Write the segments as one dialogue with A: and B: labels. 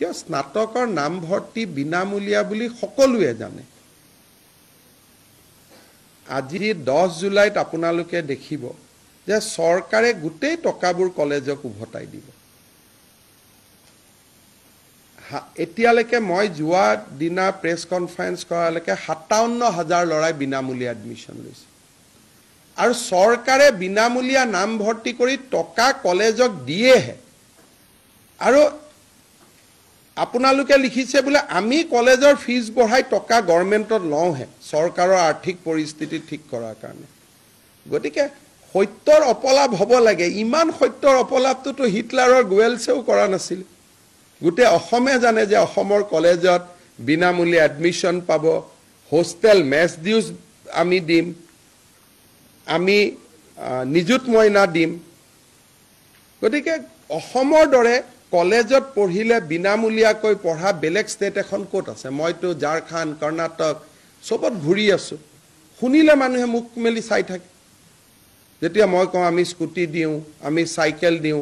A: কিয় স্নাতকৰ নামভৰ্তি বিনামূলীয়া বুলি সকলোৱে জানে আজি দহ জুলাইত আপোনালোকে দেখিব যে চৰকাৰে গোটেই টকাবোৰ কলেজক উভতাই দিব এতিয়ালৈকে মই যোৱা দিনা প্ৰেছ কনফাৰেন্স কৰালৈকে সাতাৱন্ন হাজাৰ ল'ৰাই বিনামূলীয়া এডমিশ্যন লৈছে আৰু চৰকাৰে বিনামূলীয়া নামভৰ্তি কৰি টকা কলেজক দিয়েহে আৰু আপোনালোকে লিখিছে বোলে আমি কলেজৰ ফিজ বঢ়াই টকা গভৰ্ণমেণ্টত লওঁহে চৰকাৰৰ আৰ্থিক পৰিস্থিতি ঠিক কৰাৰ কাৰণে গতিকে সত্যৰ অপলাপ হ'ব লাগে ইমান সত্যৰ অপলাপটোতো হিটলাৰৰ গুৱেলছেও কৰা নাছিল গোটেই অসমে জানে যে অসমৰ কলেজত বিনামূলীয়া এডমিশ্যন পাব হোষ্টেল মেচ ডিউজ আমি দিম আমি নিযুত মইনা দিম গতিকে অসমৰ দৰে কলেজত পঢ়িলে বিনামূলীয়াকৈ পঢ়া বেলেগ ষ্টেট এখন ক'ত আছে মইতো ঝাৰখণ্ড কৰ্ণাটক চবত ঘূৰি আছো শুনিলে মানুহে মুখ মেলি চাই থাকে যেতিয়া মই কওঁ আমি স্কুটি দিওঁ আমি চাইকেল দিওঁ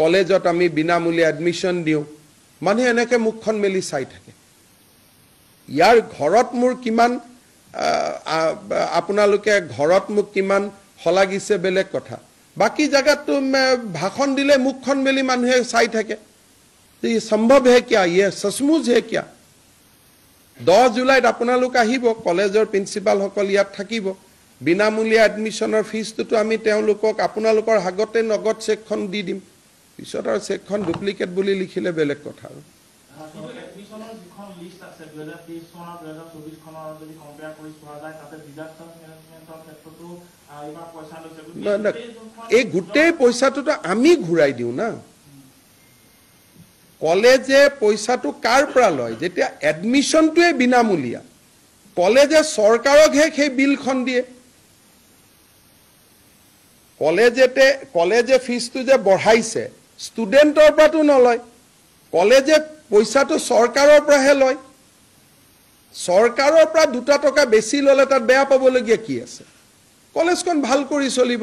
A: কলেজত আমি বিনামূলীয়া এডমিশ্যন দিওঁ মানুহে এনেকৈ মুখখন মেলি চাই থাকে ইয়াৰ ঘৰত মোৰ কিমান আপোনালোকে ঘৰত মোক কিমান শলাগিছে বেলেগ কথা বাকী জেগাততো ভাষণ দিলে মুখখন মেলি মানুহে চাই থাকে যে ই সম্ভৱ হে কিয় ইয়ে সচমুজ হে কিয় দহ জুলাইত আপোনালোক আহিব কলেজৰ প্ৰিন্সিপালসকল ইয়াত থাকিব বিনামূলীয়া এডমিশ্যনৰ ফিজটোতো আমি তেওঁলোকক আপোনালোকৰ আগতে নগদ চেকখন দি দিম পিছত আৰু চেকখন ডুপ্লিকেট বুলি লিখিলে বেলেগ কথা আৰু এই গোটেই পইচাটোতো আমি ঘূৰাই দিওঁ না কলেজে পইচাটো কাৰ পৰা লয় যেতিয়া এডমিশ্যনটোৱে বিনামূলীয়া কলেজে চৰকাৰকহে সেই বিলখন দিয়ে কলেজতে কলেজে ফিজটো যে বঢ়াইছে ষ্টুডেণ্টৰ পৰাটো নলয় কলেজে পইচাটো চৰকাৰৰ পৰাহে লয় চৰকাৰৰ পৰা দুটা টকা বেছি ল'লে তাত বেয়া পাবলগীয়া কি আছে কলেজখন ভাল কৰি চলিব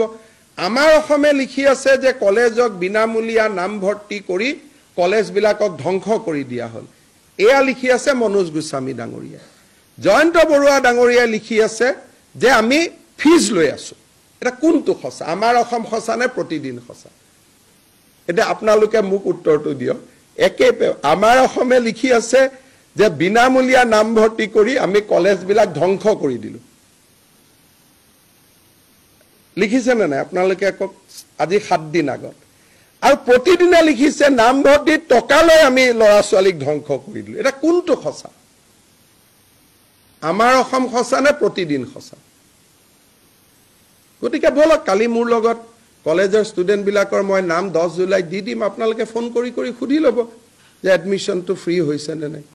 A: আমাৰ অসমে লিখি আছে যে কলেজক বিনামূলীয়া নামভৰ্তি কৰি কলেজবিলাকক ধ্বংস কৰি দিয়া হ'ল এয়া লিখি আছে মনোজ গোস্বামী ডাঙৰীয়াই জয়ন্ত বৰুৱা ডাঙৰীয়াই লিখি আছে যে আমি ফিজ লৈ আছো এটা কোনটো সঁচা আমাৰ অসম সঁচা নে প্ৰতিদিন সঁচা এতিয়া আপোনালোকে মোক উত্তৰটো দিয়ক একে আমাৰ অসমে লিখি আছে যে বিনামূলীয়া নামভৰ্তি কৰি আমি কলেজবিলাক ধ্বংস কৰি দিলোঁ লিখিছেনে নাই আপোনালোকে কওক আজি সাতদিন আগত আৰু প্ৰতিদিনে লিখিছে নামভৰ দি টকালৈ আমি ল'ৰা ছোৱালীক ধ্বংস কৰি দিলোঁ এটা কোনটো সঁচা আমাৰ অসম সঁচা নে প্ৰতিদিন সঁচা গতিকে বলক কালি মোৰ লগত কলেজৰ ষ্টুডেণ্টবিলাকৰ মই নাম দহ জুলাইত দি দিম আপোনালোকে ফোন কৰি কৰি সুধি ল'ব যে এডমিশ্যনটো ফ্ৰী হৈছে নে নাই